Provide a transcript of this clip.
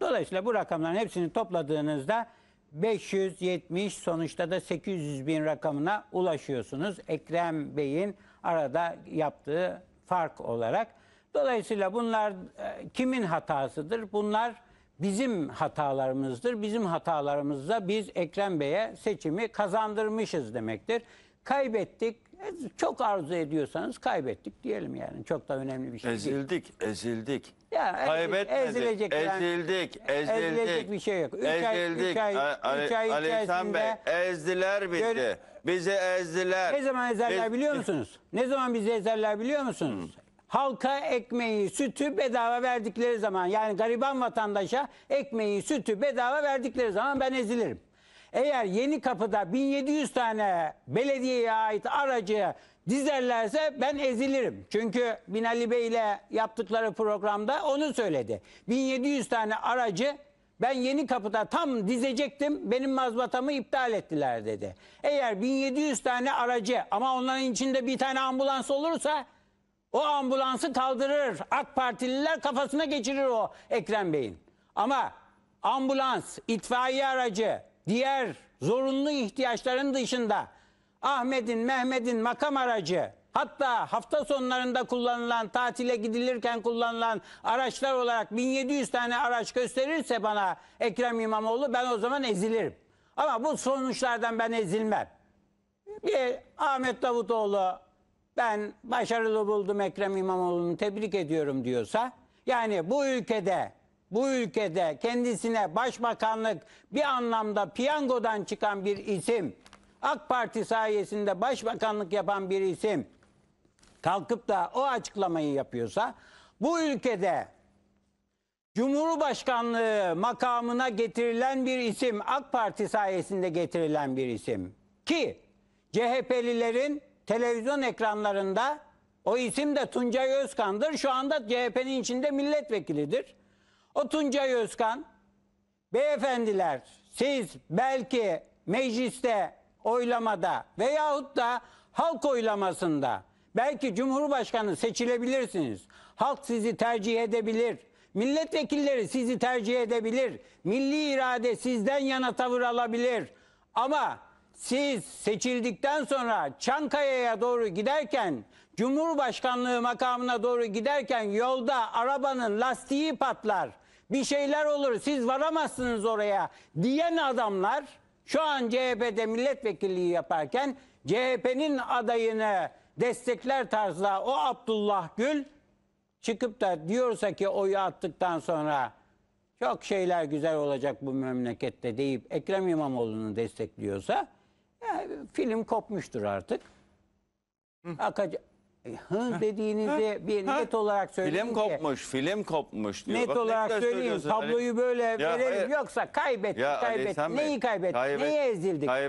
Dolayısıyla bu rakamların hepsini topladığınızda 570 sonuçta da 800 bin rakamına ulaşıyorsunuz. Ekrem Bey'in arada yaptığı fark olarak. Dolayısıyla bunlar e, kimin hatasıdır? Bunlar bizim hatalarımızdır. Bizim hatalarımızla biz Ekrem Bey'e seçimi kazandırmışız demektir. Kaybettik, çok arzu ediyorsanız kaybettik diyelim yani. Çok da önemli bir şey değil. Ezildik, ezildik. Ya, Kaybetmedik, ezilecek ezildik, ezildik. Ezilecek bir şey yok. Üç ay, üç ay, üç ay Ali İhsan Bey, ezdiler bizi. Gör- Bizi ezdiler. ne zaman ezerler Biz- biliyor musunuz? Ne zaman bizi ezerler biliyor musunuz? Hmm. Halka ekmeği, sütü bedava verdikleri zaman yani gariban vatandaşa ekmeği, sütü bedava verdikleri zaman ben ezilirim. Eğer yeni kapıda 1700 tane belediyeye ait aracı dizerlerse ben ezilirim. Çünkü Binali Bey ile yaptıkları programda onu söyledi. 1700 tane aracı ben yeni kapıda tam dizecektim benim mazbatamı iptal ettiler dedi. Eğer 1700 tane aracı ama onların içinde bir tane ambulans olursa o ambulansı kaldırır. AK Partililer kafasına geçirir o Ekrem Bey'in. Ama ambulans, itfaiye aracı, diğer zorunlu ihtiyaçların dışında Ahmet'in, Mehmet'in makam aracı hatta hafta sonlarında kullanılan, tatile gidilirken kullanılan araçlar olarak 1700 tane araç gösterirse bana Ekrem İmamoğlu ben o zaman ezilirim. Ama bu sonuçlardan ben ezilmem. Bir Ahmet Davutoğlu ben başarılı buldum Ekrem İmamoğlu'nu tebrik ediyorum diyorsa yani bu ülkede bu ülkede kendisine başbakanlık bir anlamda piyangodan çıkan bir isim, AK Parti sayesinde başbakanlık yapan bir isim kalkıp da o açıklamayı yapıyorsa bu ülkede Cumhurbaşkanlığı makamına getirilen bir isim AK Parti sayesinde getirilen bir isim ki CHP'lilerin televizyon ekranlarında o isim de Tuncay Özkan'dır. Şu anda CHP'nin içinde milletvekilidir. O Tuncay Özkan, beyefendiler siz belki mecliste oylamada veyahut da halk oylamasında belki Cumhurbaşkanı seçilebilirsiniz. Halk sizi tercih edebilir. Milletvekilleri sizi tercih edebilir. Milli irade sizden yana tavır alabilir. Ama siz seçildikten sonra Çankaya'ya doğru giderken, Cumhurbaşkanlığı makamına doğru giderken yolda arabanın lastiği patlar bir şeyler olur siz varamazsınız oraya diyen adamlar şu an CHP'de milletvekilliği yaparken CHP'nin adayını destekler tarzda o Abdullah Gül çıkıp da diyorsa ki oyu attıktan sonra çok şeyler güzel olacak bu memlekette deyip Ekrem İmamoğlu'nu destekliyorsa yani film kopmuştur artık. Akaca- e, Hı dediğinizde bir net olarak söyleyeyim Film kopmuş, film kopmuş diyor. Net Bak, olarak güzel söyleyeyim, söylüyorsun. Hani- tabloyu böyle Ya verelim. hayır. Yoksa kaybettik, kaybettik. Neyi kaybettik, kaybet- neye ezildik? kaybet-